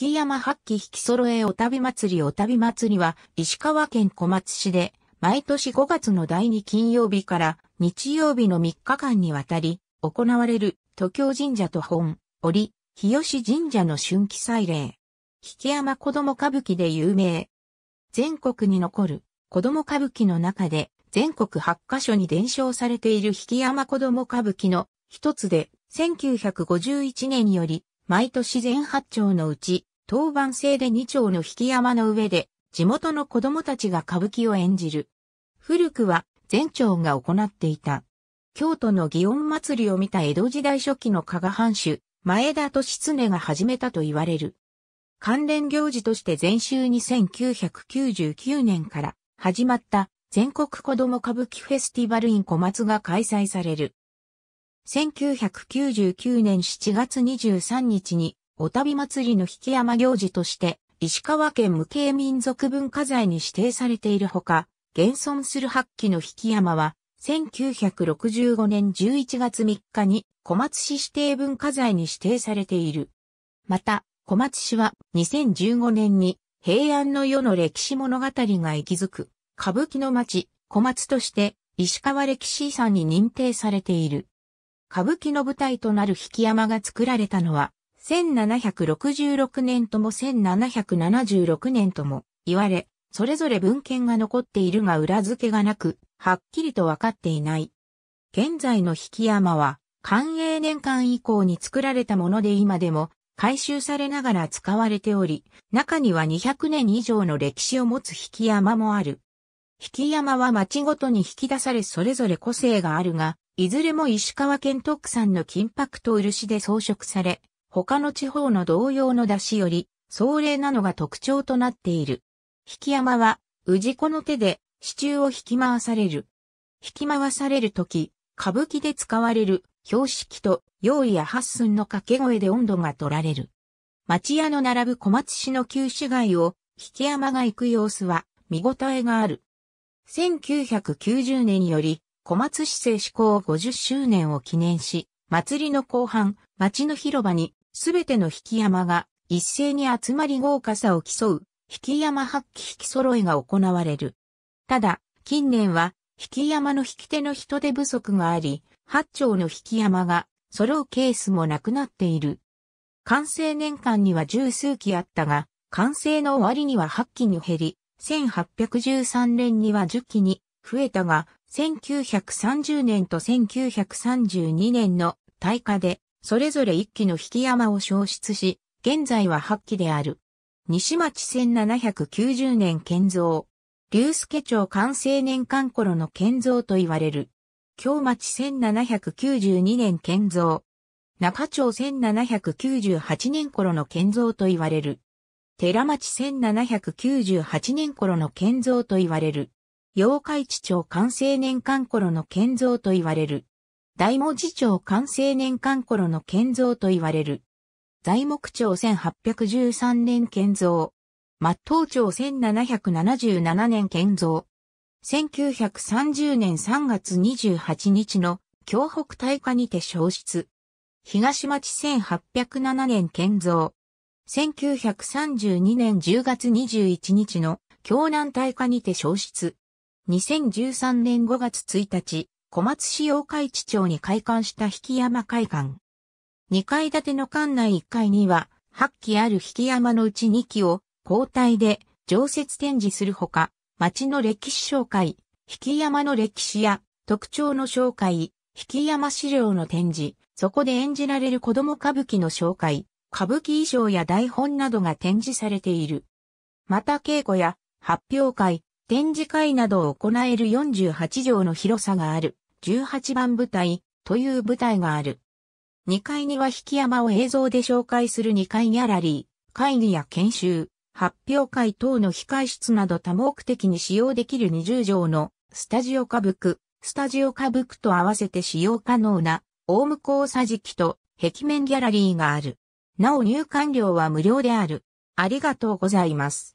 引山八旗引き揃えお旅祭りお旅祭りは石川県小松市で毎年5月の第2金曜日から日曜日の3日間にわたり行われる都京神社と本、折、日吉神社の春季祭礼。引山子供歌舞伎で有名。全国に残る子供歌舞伎の中で全国8カ所に伝承されている引山子供歌舞伎の一つで1951年より毎年全八丁のうち、当番制で二丁の引山の上で、地元の子供たちが歌舞伎を演じる。古くは、全丁が行っていた。京都の祇園祭りを見た江戸時代初期の加賀藩主、前田利常が始めたと言われる。関連行事として前週に1999年から始まった全国子供歌舞伎フェスティバルイン小松が開催される。1999年7月23日に、お旅祭りの引山行事として、石川県無形民族文化財に指定されているほか、現存する八旗の引山は、1965年11月3日に小松市指定文化財に指定されている。また、小松市は2015年に平安の世の歴史物語が息づく歌舞伎の町小松として石川歴史遺産に認定されている。歌舞伎の舞台となる引山が作られたのは、1766年とも1776年とも言われ、それぞれ文献が残っているが裏付けがなく、はっきりとわかっていない。現在の引山は、寛永年間以降に作られたもので今でも回収されながら使われており、中には200年以上の歴史を持つ引山もある。引山は町ごとに引き出されそれぞれ個性があるが、いずれも石川県特産の金箔と漆で装飾され、他の地方の同様の出汁より、壮麗なのが特徴となっている。引き山は、治子の手で、支柱を引き回される。引き回されるとき、歌舞伎で使われる、標識と、用意や八寸の掛け声で温度が取られる。町屋の並ぶ小松市の旧市街を、引き山が行く様子は、見応えがある。1990年より、小松市政施行50周年を記念し、祭りの後半、町の広場に、すべての引山が一斉に集まり豪華さを競う、引山発揮引き揃いが行われる。ただ、近年は、引山の引き手の人手不足があり、八丁の引山が揃うケースもなくなっている。完成年間には十数期あったが、完成の終わりには八期に減り、1813年には十機期に増えたが、1930年と1932年の大火で、それぞれ一機の引き山を消失し、現在は八機である。西町1790年建造。龍介町完成年間頃の建造と言われる。京町1792年建造。中町1798年頃の建造と言われる。寺町1798年頃の建造と言われる。妖怪地町完成年間頃の建造と言われる。大文字町完成年間頃の建造と言われる。材木町1813年建造。末東町1777年建造。1930年3月28日の京北大火にて消失。東町1807年建造。1932年10月21日の京南大火にて消失。2013年5月1日、小松市用海地町に開館した引山会館。2階建ての館内1階には、8基ある引山のうち2基を交代で常設展示するほか、町の歴史紹介、引山の歴史や特徴の紹介、引山資料の展示、そこで演じられる子供歌舞伎の紹介、歌舞伎衣装や台本などが展示されている。また稽古や発表会、展示会などを行える48畳の広さがある、18番舞台という舞台がある。2階には引山を映像で紹介する2階ギャラリー、会議や研修、発表会等の控室など多目的に使用できる20畳のスタジオ歌舞伎、スタジオ歌舞伎と合わせて使用可能な大向こう桟敷と壁面ギャラリーがある。なお入館料は無料である。ありがとうございます。